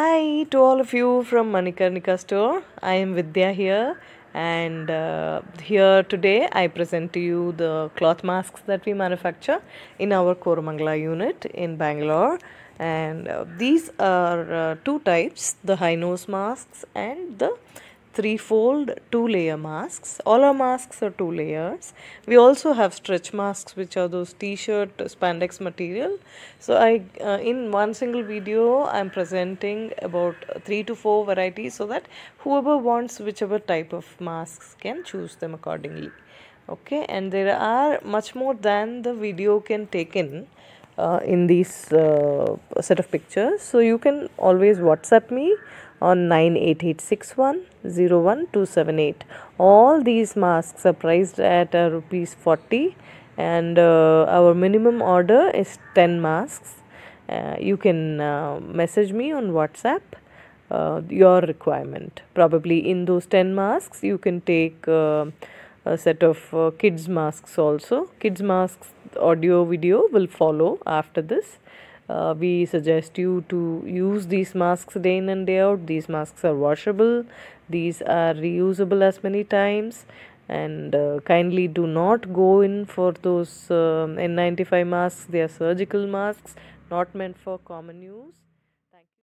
Hi to all of you from Manikarnika store. I am Vidya here and uh, here today I present to you the cloth masks that we manufacture in our Koramangala unit in Bangalore and uh, these are uh, two types the high nose masks and the three-fold two-layer masks. All our masks are two layers. We also have stretch masks which are those t-shirt spandex material. So I uh, in one single video I'm presenting about three to four varieties so that whoever wants whichever type of masks can choose them accordingly. Okay and there are much more than the video can take in uh, in these uh, set of pictures. So you can always WhatsApp me on 98861 All these masks are priced at uh, rupees 40 and uh, our minimum order is 10 masks. Uh, you can uh, message me on WhatsApp uh, your requirement. Probably in those 10 masks you can take a set of kids masks also. Kids masks audio video will follow after this. Uh, we suggest you to use these masks day in and day out. These masks are washable. These are reusable as many times and uh, kindly do not go in for those uh, um, N95 masks. They are surgical masks not meant for common use.